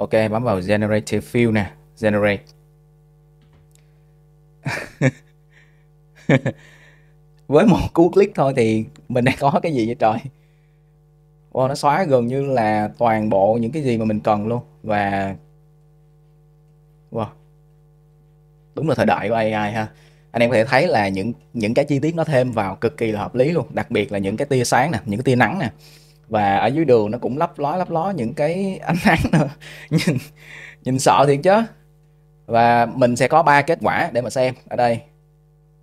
ok bấm vào generate field nè generate với một cú click thôi thì mình đã có cái gì vậy trời wow, nó xóa gần như là toàn bộ những cái gì mà mình cần luôn và wow đúng là thời đại của AI ha anh em có thể thấy là những những cái chi tiết nó thêm vào cực kỳ là hợp lý luôn đặc biệt là những cái tia sáng nè những cái tia nắng nè và ở dưới đường nó cũng lấp ló lấp ló những cái ánh nắng nữa nhìn nhìn sợ thiệt chứ và mình sẽ có ba kết quả để mà xem ở đây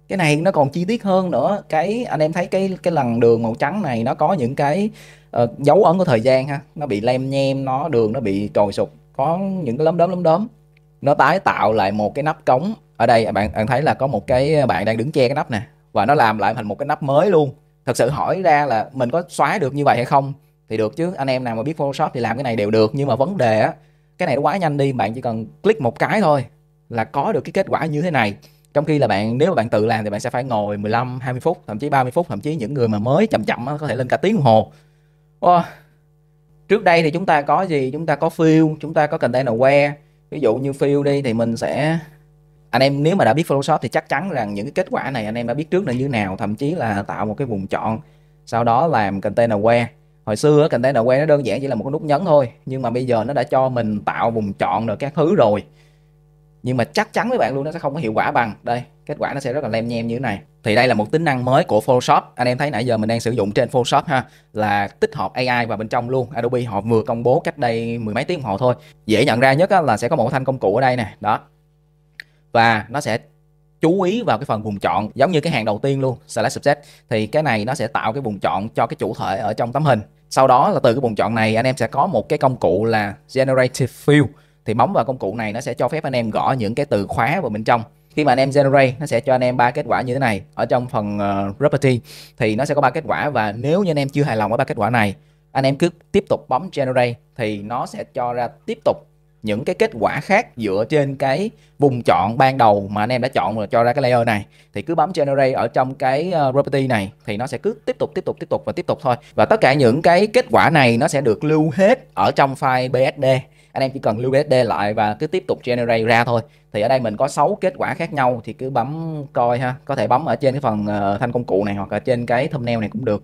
cái này nó còn chi tiết hơn nữa cái anh em thấy cái cái lần đường màu trắng này nó có những cái uh, dấu ấn của thời gian ha nó bị lem nhem nó đường nó bị trồi sụp có những cái lấm đốm lấm đốm nó tái tạo lại một cái nắp cống ở đây bạn bạn thấy là có một cái bạn đang đứng che cái nắp nè và nó làm lại thành một cái nắp mới luôn thật sự hỏi ra là mình có xóa được như vậy hay không thì được chứ anh em nào mà biết photoshop thì làm cái này đều được nhưng mà vấn đề á cái này nó quá nhanh đi bạn chỉ cần click một cái thôi là có được cái kết quả như thế này trong khi là bạn nếu mà bạn tự làm thì bạn sẽ phải ngồi 15 20 phút thậm chí 30 phút thậm chí những người mà mới chậm chậm có thể lên cả tiếng đồng hồ wow. trước đây thì chúng ta có gì chúng ta có fill chúng ta có container aware ví dụ như fill đi thì mình sẽ anh em nếu mà đã biết Photoshop thì chắc chắn rằng những cái kết quả này anh em đã biết trước là như thế nào thậm chí là tạo một cái vùng chọn sau đó làm container aware hồi xưa container aware nó đơn giản chỉ là một cái nút nhấn thôi nhưng mà bây giờ nó đã cho mình tạo vùng chọn được các thứ rồi nhưng mà chắc chắn với bạn luôn nó sẽ không có hiệu quả bằng đây kết quả nó sẽ rất là lem nhem như thế này thì đây là một tính năng mới của Photoshop anh em thấy nãy giờ mình đang sử dụng trên Photoshop ha là tích hợp AI vào bên trong luôn Adobe họ vừa công bố cách đây mười mấy tiếng đồng hồ thôi dễ nhận ra nhất là sẽ có một thanh công cụ ở đây nè đó và nó sẽ chú ý vào cái phần vùng chọn giống như cái hàng đầu tiên luôn select subset thì cái này nó sẽ tạo cái vùng chọn cho cái chủ thể ở trong tấm hình sau đó là từ cái vùng chọn này anh em sẽ có một cái công cụ là generative fill thì bấm vào công cụ này nó sẽ cho phép anh em gõ những cái từ khóa vào bên trong khi mà anh em generate nó sẽ cho anh em ba kết quả như thế này ở trong phần uh, property thì nó sẽ có ba kết quả và nếu như anh em chưa hài lòng với ba kết quả này anh em cứ tiếp tục bấm generate thì nó sẽ cho ra tiếp tục những cái kết quả khác dựa trên cái vùng chọn ban đầu mà anh em đã chọn rồi cho ra cái layer này thì cứ bấm generate ở trong cái ờ, property này thì nó sẽ cứ tiếp tục tiếp tục tiếp tục và tiếp tục thôi và tất cả những cái kết quả này nó sẽ được lưu hết ở trong file BSD anh em chỉ cần lưu BSD lại và cứ tiếp tục generate ra thôi thì ở đây mình có 6 kết quả khác nhau thì cứ bấm coi ha có thể bấm ở trên cái phần ờ, thanh công cụ này hoặc là trên cái thumbnail này cũng được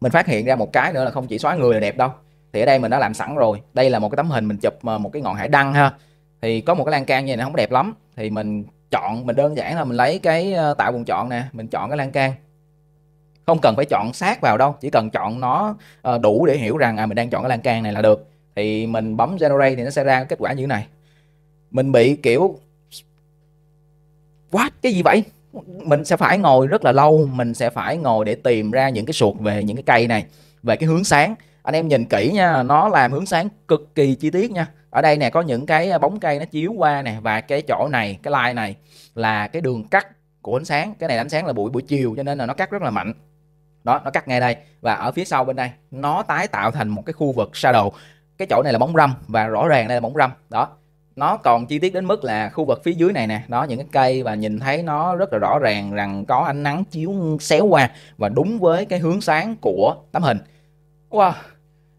mình phát hiện ra một cái nữa là không chỉ xóa người là đẹp đâu thì ở đây mình đã làm sẵn rồi đây là một cái tấm hình mình chụp ờ, một cái ngọn hải đăng ha thì có một cái lan can như này không đẹp lắm thì mình chọn mình đơn giản là mình lấy cái ờ, tạo vùng chọn nè mình chọn cái lan can không cần phải chọn sát vào đâu chỉ cần chọn nó ờ, đủ để hiểu rằng à mình đang chọn cái lan can này là được thì mình bấm generate thì nó sẽ ra kết quả như thế này mình bị kiểu quá cái gì vậy mình sẽ phải ngồi rất là lâu mình sẽ phải ngồi để tìm ra những cái suột về những cái cây này về cái hướng sáng anh em nhìn kỹ nha nó làm hướng sáng cực kỳ chi tiết nha ở đây nè có những cái à, bóng cây nó chiếu qua nè và cái chỗ này cái line này là cái đường cắt của ánh sáng cái này ánh sáng là buổi buổi chiều cho nên là nó cắt rất là mạnh đó nó cắt ngay đây và ở phía sau bên đây nó tái tạo thành một cái khu vực shadow cái chỗ này là bóng râm và rõ ràng đây là bóng râm đó nó còn chi tiết đến mức là khu vực phía dưới này nè đó những cái cây và nhìn thấy nó rất là rõ ràng rằng có ánh nắng chiếu xéo qua và đúng với cái hướng sáng của tấm hình wow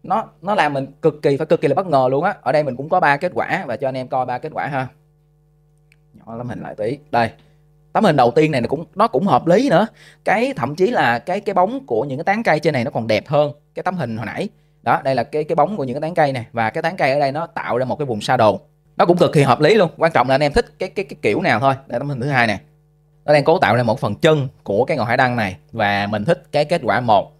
nó nó làm mình cực kỳ phải cực kỳ là bất ngờ luôn á ở đây mình cũng có ba kết quả và cho anh em coi ba kết quả ha nhỏ lắm hình lại tí đây tấm hình đầu tiên này nó cũng nó cũng hợp lý nữa cái thậm chí là cái cái bóng của những cái tán cây trên này nó còn đẹp hơn cái tấm hình hồi nãy đó đây là cái cái bóng của những cái tán cây này và cái tán cây ở đây nó tạo ra một cái vùng đồ nó cũng cực kỳ hợp lý luôn quan trọng là anh em thích cái cái cái kiểu nào thôi đây tấm hình thứ hai này nó đang cố tạo ra một phần chân của cái ngọn hải đăng này và mình thích cái kết quả một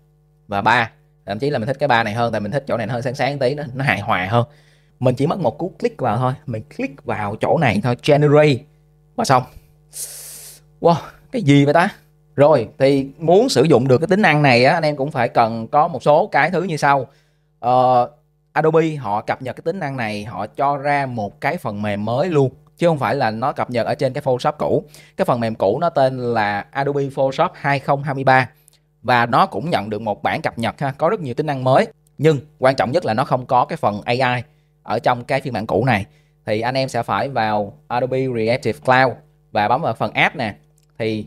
và ba thậm chí là mình thích cái ba này hơn tại mình thích chỗ này nó hơi sáng sáng tí nó nó hài hòa hơn mình chỉ mất một cú click vào thôi mình click vào chỗ này thôi generate và xong wow cái gì vậy ta rồi thì muốn sử dụng được cái tính năng này á anh em cũng phải cần có một số cái thứ như sau ờ, Adobe họ cập nhật cái tính năng này họ cho ra một cái phần mềm mới luôn chứ không phải là nó cập nhật ở trên cái Photoshop cũ cái phần mềm cũ nó tên là Adobe Photoshop 2023 và nó cũng nhận được một bản cập nhật ha có rất nhiều tính năng mới nhưng quan trọng nhất là nó không có cái phần AI ở trong cái phiên bản cũ này thì anh em sẽ phải vào Adobe Reactive Cloud và bấm vào phần app nè thì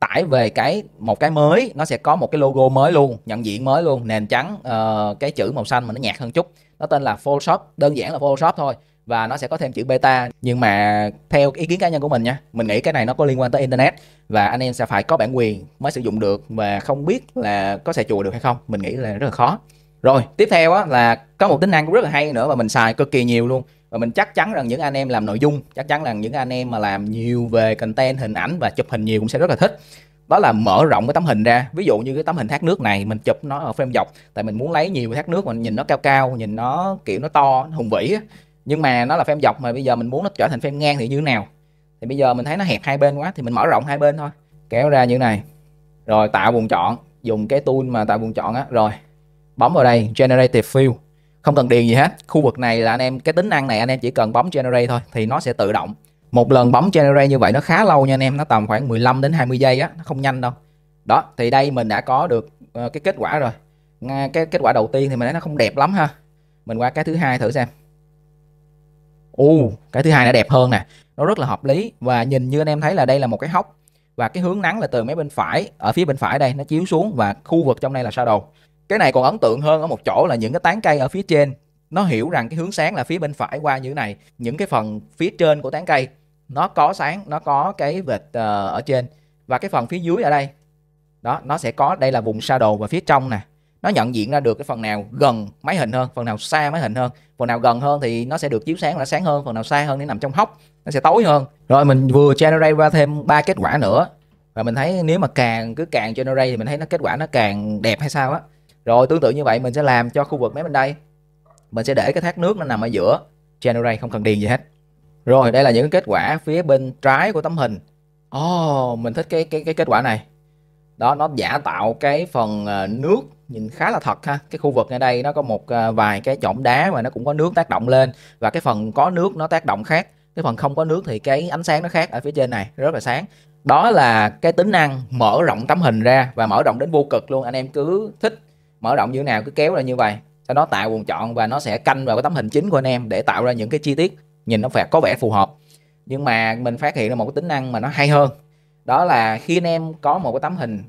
tải về cái một cái mới nó sẽ có một cái logo mới luôn nhận diện mới luôn nền trắng uh, cái chữ màu xanh mà nó nhạt hơn chút nó tên là Photoshop đơn giản là Photoshop thôi và nó sẽ có thêm chữ beta nhưng mà theo ý kiến cá nhân của mình nha mình nghĩ cái này nó có liên quan tới internet và anh em sẽ phải có bản quyền mới sử dụng được và không biết là có sẽ chùa được hay không mình nghĩ là rất là khó rồi tiếp theo á là có một tính năng cũng rất là hay nữa và mình xài cực kỳ nhiều luôn và mình chắc chắn rằng những anh em làm nội dung chắc chắn rằng những anh em mà làm nhiều về content hình ảnh và chụp hình nhiều cũng sẽ rất là thích đó là mở rộng cái tấm hình ra ví dụ như cái tấm hình thác nước này mình chụp nó ở frame dọc tại mình muốn lấy nhiều thác nước mà nhìn nó cao cao nhìn nó kiểu nó to nó hùng vĩ nhưng mà nó là phim dọc mà bây giờ mình muốn nó trở thành phim ngang thì như thế nào thì bây giờ mình thấy nó hẹp hai bên quá thì mình mở rộng hai bên thôi kéo ra như này rồi tạo vùng chọn dùng cái tool mà tạo vùng chọn á rồi bấm vào đây generative fill không cần điền gì hết khu vực này là anh em cái tính năng này anh em chỉ cần bấm generate thôi thì nó sẽ tự động một lần bấm generate như vậy nó khá lâu nha anh em nó tầm khoảng 15 đến 20 giây á nó không nhanh đâu đó thì đây mình đã có được ờ, cái kết quả rồi cái kết quả đầu tiên thì mình thấy nó không đẹp lắm ha mình qua cái thứ hai thử xem u cái thứ hai đã đẹp hơn nè nó rất là hợp lý và nhìn như anh em thấy là đây là một cái hốc và cái hướng nắng là từ mấy bên phải ở phía bên phải đây nó chiếu xuống và khu vực trong đây là sao đầu. cái này còn ấn tượng hơn ở một chỗ là những cái tán cây ở phía trên nó hiểu rằng cái hướng sáng là phía bên phải qua như thế này những cái phần phía trên của tán cây nó có sáng nó có cái vệt uh, ở trên và cái phần phía dưới ở đây đó nó sẽ có đây là vùng shadow và phía trong nè nó nhận diện ra được cái phần nào gần máy hình hơn phần nào xa máy hình hơn phần nào gần hơn thì nó sẽ được chiếu sáng nó sáng hơn phần nào xa hơn thì nằm trong hốc nó sẽ tối hơn rồi mình vừa generate ra thêm ba kết quả nữa và mình thấy nếu mà càng cứ càng generate thì mình thấy nó kết quả nó càng đẹp hay sao á rồi tương tự như vậy mình sẽ làm cho khu vực mấy bên đây mình sẽ để cái thác nước nó nằm ở giữa generate không cần điền gì hết rồi đây là những kết quả phía bên trái của tấm hình oh mình thích cái cái cái kết quả này đó nó giả tạo cái phần ờ, nước nhìn khá là thật ha cái khu vực ở đây nó có một à, vài cái chỏm đá mà nó cũng có nước tác động lên và cái phần có nước nó tác động khác cái phần không có nước thì cái ánh sáng nó khác ở phía trên này rất là sáng đó là cái tính năng mở rộng tấm hình ra và mở rộng đến vô cực luôn anh em cứ thích mở rộng như thế nào cứ kéo ra như vậy sau đó tạo vùng chọn và nó sẽ canh vào cái tấm hình chính của anh em để tạo ra những cái chi tiết nhìn nó phải có vẻ phù hợp nhưng mà mình phát hiện ra một cái tính năng mà nó hay hơn đó là khi anh em có một cái tấm hình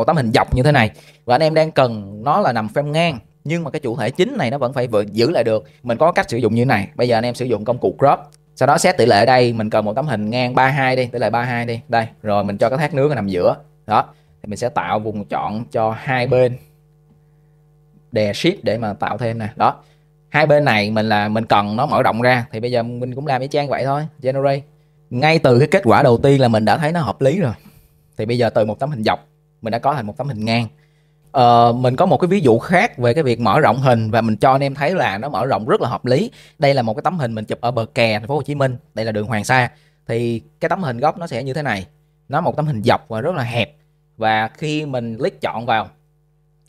một tấm hình dọc như thế này và anh em đang cần nó là nằm phim ngang nhưng mà cái chủ thể chính này nó vẫn phải vừa giữ lại được mình có cách sử dụng như thế này bây giờ anh em sử dụng công cụ crop sau đó xét tỷ lệ ở đây mình cần một tấm hình ngang 32 đi tỷ lệ 32 đi đây rồi mình cho cái thác nước nằm giữa đó thì mình sẽ tạo vùng chọn cho hai bên đè ship để mà tạo thêm nè đó hai bên này mình là mình cần nó mở rộng ra thì bây giờ mình cũng làm cái trang vậy thôi generate ngay từ cái kết quả đầu tiên là mình đã thấy nó hợp lý rồi thì bây giờ từ một tấm hình dọc mình đã có thành một tấm hình ngang Ờ, mình có một cái ví dụ khác về cái việc mở rộng hình và mình cho anh em thấy là nó mở rộng rất là hợp lý. Đây là một cái tấm hình mình chụp ở bờ kè thành phố Hồ Chí Minh, đây là đường Hoàng Sa. Thì cái tấm hình góc nó sẽ như thế này. Nó một tấm hình dọc và rất là hẹp. Và khi mình click chọn vào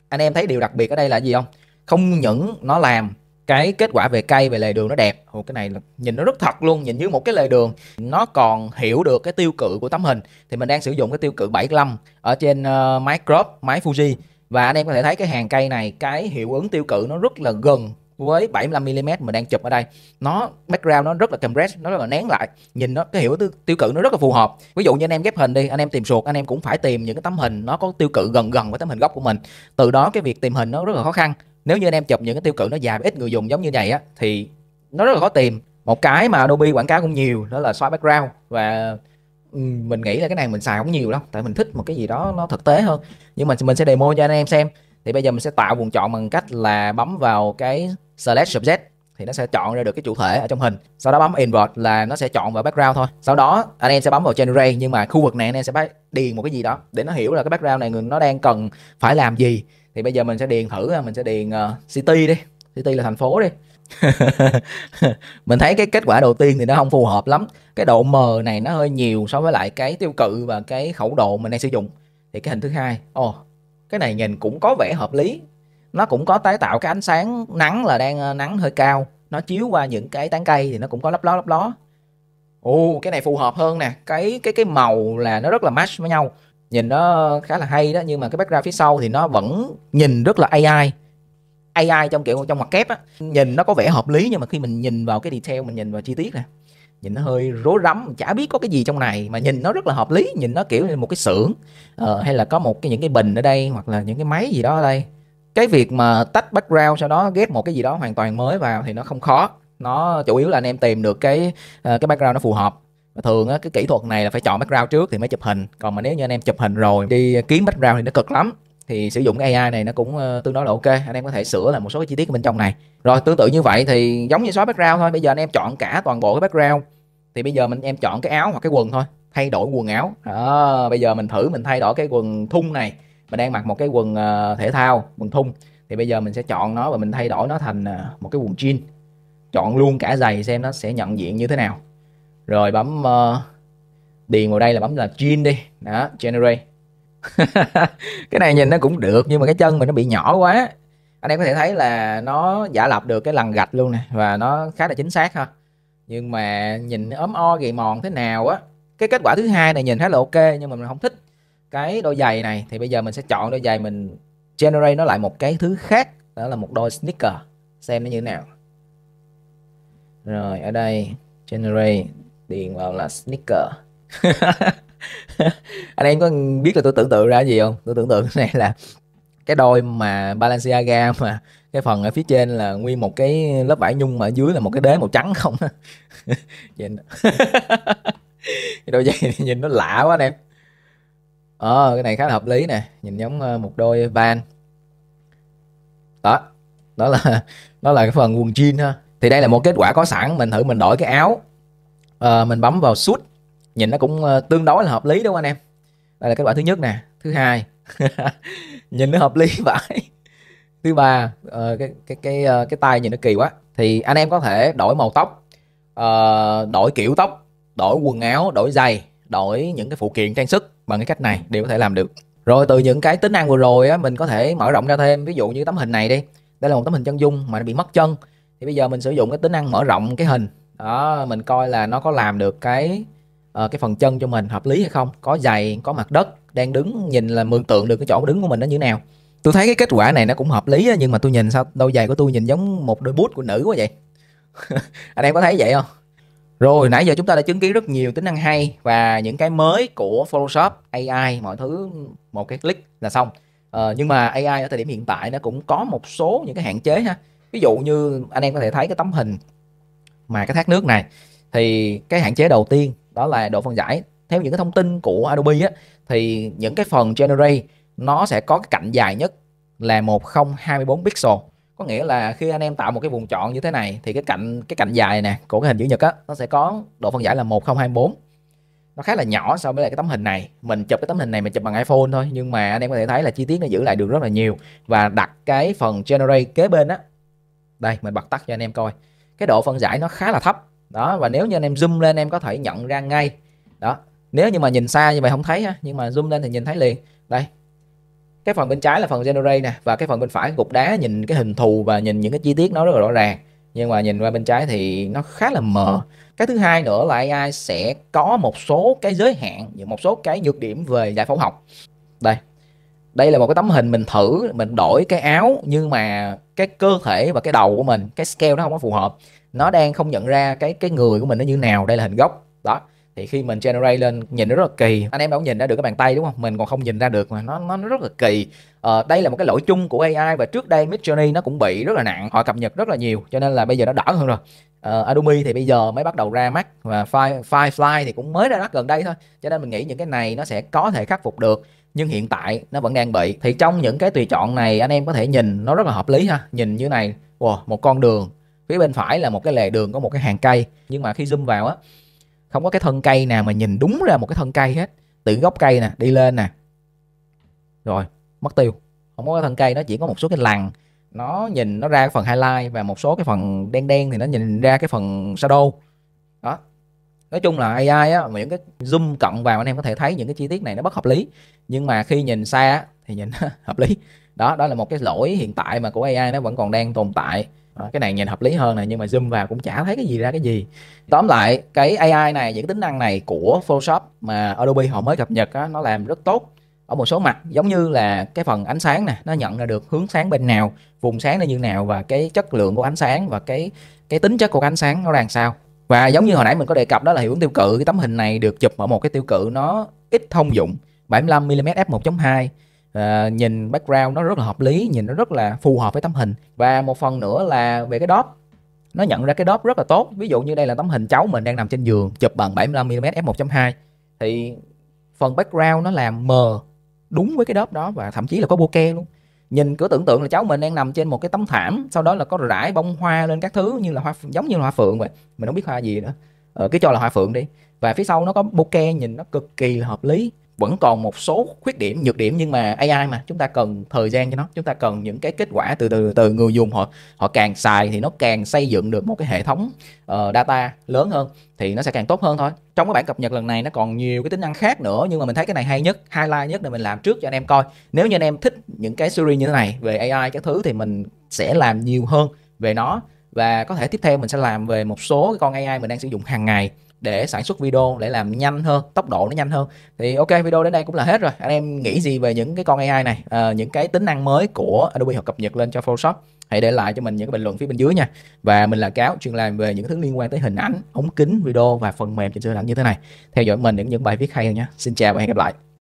anh em thấy điều đặc biệt ở đây là gì không? Không những nó làm cái kết quả về cây về lề đường nó đẹp Ồ, cái này là, nhìn nó rất thật luôn nhìn như một cái lề đường nó còn hiểu được cái tiêu cự của tấm hình thì mình đang sử dụng cái tiêu cự 75 ở trên uh, ờ, máy crop máy Fuji và anh em có thể thấy cái hàng cây này cái hiệu ứng tiêu cự nó rất là gần với 75mm mình đang chụp ở đây nó background nó rất là compress nó rất là nén lại nhìn nó cái hiệu ứng tiêu cự nó rất là phù hợp ví dụ như anh em ghép hình đi anh em tìm suột anh em cũng phải tìm những cái tấm hình nó có tiêu cự gần gần với tấm hình gốc của mình từ đó cái việc tìm hình nó rất là khó khăn nếu như anh em chụp những cái tiêu cự nó dài ít người dùng giống như vậy á thì nó rất là khó tìm một cái mà Adobe quảng cáo cũng nhiều đó là xóa background và ừ, mình nghĩ là cái này mình xài không nhiều đâu tại mình thích một cái gì đó nó thực tế hơn nhưng mà mình sẽ demo cho anh em xem thì bây giờ mình sẽ tạo vùng chọn bằng cách là bấm vào cái select subject thì nó sẽ chọn ra được cái chủ thể ở trong hình sau đó bấm invert là nó sẽ chọn vào background thôi sau đó anh em sẽ bấm vào generate nhưng mà khu vực này anh em sẽ phải điền một cái gì đó để nó hiểu là cái background này người nó đang cần phải làm gì thì bây giờ mình sẽ điền thử mình sẽ điền uh, city đi city là thành phố đi mình thấy cái kết quả đầu tiên thì nó không phù hợp lắm cái độ mờ này nó hơi nhiều so với lại cái tiêu cự và cái khẩu độ mình đang sử dụng thì cái hình thứ hai ồ oh, cái này nhìn cũng có vẻ hợp lý nó cũng có tái tạo cái ánh sáng nắng là đang ờ, nắng hơi cao nó chiếu qua những cái tán cây thì nó cũng có lấp ló lấp ló ồ cái này phù hợp hơn nè cái cái cái màu là nó rất là match với nhau nhìn nó khá là hay đó nhưng mà cái background phía sau thì nó vẫn nhìn rất là AI AI trong kiểu trong mặt kép á nhìn nó có vẻ hợp lý nhưng mà khi mình nhìn vào cái detail mình nhìn vào chi tiết nè nhìn nó hơi rối rắm chả biết có cái gì trong này mà nhìn nó rất là hợp lý nhìn nó kiểu như một cái xưởng uh, hay là có một cái những cái bình ở đây hoặc là những cái máy gì đó ở đây cái việc mà tách background sau đó ghép một cái gì đó hoàn toàn mới vào thì nó không khó nó chủ yếu là anh em tìm được cái ờ, cái background nó phù hợp và thường á, cái kỹ thuật này là phải chọn background trước thì mới chụp hình còn mà nếu như anh em chụp hình rồi đi kiếm background thì nó cực lắm thì sử dụng cái AI này nó cũng ờ, tương đối là ok anh em có thể sửa lại một số cái chi tiết bên trong này rồi tương tự như vậy thì giống như xóa background thôi bây giờ anh em chọn cả toàn bộ cái background thì bây giờ mình em chọn cái áo hoặc cái quần thôi thay đổi quần áo à, bây giờ mình thử mình thay đổi cái quần thun này mình đang mặc một cái quần ờ, thể thao quần thun thì bây giờ mình sẽ chọn nó và mình thay đổi nó thành ờ, một cái quần jean chọn luôn cả giày xem nó sẽ nhận diện như thế nào rồi bấm uh, điền vào đây là bấm là jean đi đó generate cái này nhìn nó cũng được nhưng mà cái chân mình nó bị nhỏ quá anh em có thể thấy là nó giả lập được cái lần gạch luôn nè và nó khá là chính xác ha nhưng mà nhìn ấm o gầy mòn thế nào á cái kết quả thứ hai này nhìn khá là ok nhưng mà mình không thích cái đôi giày này thì bây giờ mình sẽ chọn đôi giày mình generate nó lại một cái thứ khác đó là một đôi sneaker xem nó như thế nào rồi ở đây generate điền vào là sneaker anh em có biết là tôi tưởng tượng ra gì không tôi tưởng tượng này là cái đôi mà Balenciaga mà cái phần ở phía trên là nguyên một cái lớp vải nhung mà ở dưới là một cái đế màu trắng không nhìn đôi giày nhìn nó lạ quá anh em ờ à, cái này khá là hợp lý nè nhìn giống ờ, một đôi van đó đó là đó là cái phần quần jean ha thì đây là một kết quả có sẵn mình thử mình đổi cái áo à, mình bấm vào suit nhìn nó cũng ờ, tương đối là hợp lý đúng không anh em đây là kết quả thứ nhất nè thứ hai nhìn nó hợp lý vậy thứ ba uh, cái cái cái cái tay nhìn nó kỳ quá thì anh em có thể đổi màu tóc uh, đổi kiểu tóc đổi quần áo đổi giày đổi những cái phụ kiện trang sức bằng cái cách này đều có thể làm được rồi từ những cái tính năng vừa rồi á mình có thể mở rộng ra thêm ví dụ như tấm hình này đi đây là một tấm hình chân dung mà nó bị mất chân thì bây giờ mình sử dụng cái tính năng mở rộng cái hình đó mình coi là nó có làm được cái uh, cái phần chân cho mình hợp lý hay không có dày có mặt đất đang đứng nhìn là mường tượng được cái chỗ đứng của mình nó như thế nào tôi thấy cái kết quả này nó cũng hợp lý nhưng mà tôi nhìn sao đôi giày của tôi nhìn giống một đôi bút của nữ quá vậy anh em có thấy vậy không rồi nãy giờ chúng ta đã chứng kiến rất nhiều tính năng hay và những cái mới của Photoshop, AI, mọi thứ một cái click là xong. Ờ, nhưng mà AI ở thời điểm hiện tại nó cũng có một số những cái hạn chế ha. Ví dụ như anh em có thể thấy cái tấm hình mà cái thác nước này thì cái hạn chế đầu tiên đó là độ phân giải. Theo những cái thông tin của Adobe á thì những cái phần generate nó sẽ có cái cạnh dài nhất là 1024 pixel có nghĩa là khi anh em tạo một cái vùng chọn như thế này thì cái cạnh cái cạnh dài nè của cái hình chữ nhật á nó sẽ có độ phân giải là 1024 nó khá là nhỏ so với lại cái tấm hình này mình chụp cái tấm hình này mình chụp bằng iPhone thôi nhưng mà anh em có thể thấy là chi tiết nó giữ lại được rất là nhiều và đặt cái phần generate kế bên á đây mình bật tắt cho anh em coi cái độ phân giải nó khá là thấp đó và nếu như anh em zoom lên em có thể nhận ra ngay đó nếu như mà nhìn xa như vậy không thấy ha nhưng mà zoom lên thì nhìn thấy liền đây cái phần bên trái là phần generate nè và cái phần bên phải gục đá nhìn cái hình thù và nhìn những cái chi tiết nó rất là rõ ràng nhưng mà nhìn qua bên trái thì nó khá là mờ cái thứ hai nữa là AI sẽ có một số cái giới hạn những một số cái nhược điểm về giải phẫu học đây đây là một cái tấm hình mình thử mình đổi cái áo nhưng mà cái cơ thể và cái đầu của mình cái scale nó không có phù hợp nó đang không nhận ra cái cái người của mình nó như nào đây là hình gốc đó thì khi mình generate lên nhìn nó rất là kỳ anh em đâu nhìn ra được cái bàn tay đúng không mình còn không nhìn ra được mà nó nó rất là kỳ ờ, đây là một cái lỗi chung của AI và trước đây Midjourney nó cũng bị rất là nặng họ cập nhật rất là nhiều cho nên là bây giờ nó đỡ hơn rồi ờ, Adobe thì bây giờ mới bắt đầu ra mắt và Firefly thì cũng mới ra mắt gần đây thôi cho nên mình nghĩ những cái này nó sẽ có thể khắc phục được nhưng hiện tại nó vẫn đang bị thì trong những cái tùy chọn này anh em có thể nhìn nó rất là hợp lý ha nhìn như này wow, một con đường phía bên phải là một cái lề đường có một cái hàng cây nhưng mà khi zoom vào á không có cái thân cây nào mà nhìn đúng ra một cái thân cây hết từ gốc cây nè đi lên nè rồi mất tiêu không có cái thân cây nó chỉ có một số cái lằn nó nhìn nó ra cái phần highlight và một số cái phần đen đen thì nó nhìn ra cái phần shadow đó nói chung là AI á những cái zoom cận vào anh em có thể thấy những cái chi tiết này nó bất hợp lý nhưng mà khi nhìn xa thì nhìn hợp lý đó đó là một cái lỗi hiện tại mà của AI nó vẫn còn đang tồn tại cái này nhìn hợp lý hơn này nhưng mà zoom vào cũng chả thấy cái gì ra cái gì tóm lại cái AI này những tính năng này của Photoshop mà Adobe họ mới cập nhật á, nó làm rất tốt ở một số mặt giống như là cái phần ánh sáng nè nó nhận ra được hướng sáng bên nào vùng sáng nó như nào và cái chất lượng của ánh sáng và cái cái tính chất của ánh sáng nó ra làm sao và giống như hồi nãy mình có đề cập đó là hiệu ứng tiêu cự cái tấm hình này được chụp ở một cái tiêu cự nó ít thông dụng 75mm f1.2 à, nhìn background nó rất là hợp lý nhìn nó rất là phù hợp với tấm hình và một phần nữa là về cái đóp nó nhận ra cái đóp rất là tốt ví dụ như đây là tấm hình cháu mình đang nằm trên giường chụp bằng 75 mm f 1.2 thì phần background nó làm mờ đúng với cái đóp đó và thậm chí là có bokeh luôn nhìn cứ tưởng tượng là cháu mình đang nằm trên một cái tấm thảm sau đó là có rải bông hoa lên các thứ như là hoa giống như là hoa phượng vậy mình không biết hoa gì nữa ờ, cứ cho là hoa phượng đi và phía sau nó có bokeh nhìn nó cực kỳ là hợp lý vẫn còn một số khuyết điểm nhược điểm nhưng mà AI mà chúng ta cần thời gian cho nó chúng ta cần những cái kết quả từ từ từ người dùng họ họ càng xài thì nó càng xây dựng được một cái hệ thống uh, data lớn hơn thì nó sẽ càng tốt hơn thôi trong cái bản cập nhật lần này nó còn nhiều cái tính năng khác nữa nhưng mà mình thấy cái này hay nhất highlight nhất là mình làm trước cho anh em coi nếu như anh em thích những cái series như thế này về AI các thứ thì mình sẽ làm nhiều hơn về nó và có thể tiếp theo mình sẽ làm về một số cái con AI mình đang sử dụng hàng ngày để sản xuất video để làm nhanh hơn tốc độ nó nhanh hơn thì ok video đến đây cũng là hết rồi anh em nghĩ gì về những cái con AI này à, những cái tính năng mới của Adobe họ cập nhật lên cho Photoshop hãy để lại cho mình những cái bình luận phía bên dưới nha và mình là cáo chuyên làm về những thứ liên quan tới hình ảnh ống kính video và phần mềm chỉnh sửa ảnh như thế này theo dõi mình để những bài viết hay hơn nhé xin chào và hẹn gặp lại